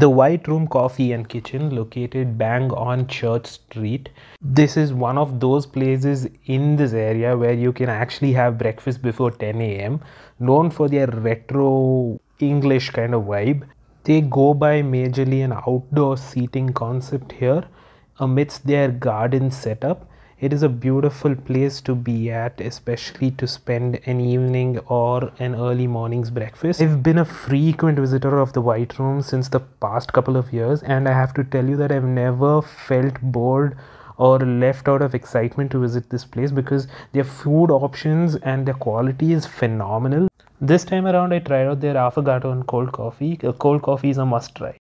the White Room Coffee and Kitchen located bang on Church Street. This is one of those places in this area where you can actually have breakfast before 10 a.m. Known for their retro English kind of vibe. They go by majorly an outdoor seating concept here amidst their garden setup it is a beautiful place to be at, especially to spend an evening or an early morning's breakfast. I've been a frequent visitor of the White Room since the past couple of years, and I have to tell you that I've never felt bored or left out of excitement to visit this place because their food options and their quality is phenomenal. This time around, I tried out their affogato and cold coffee. Uh, cold coffee is a must try.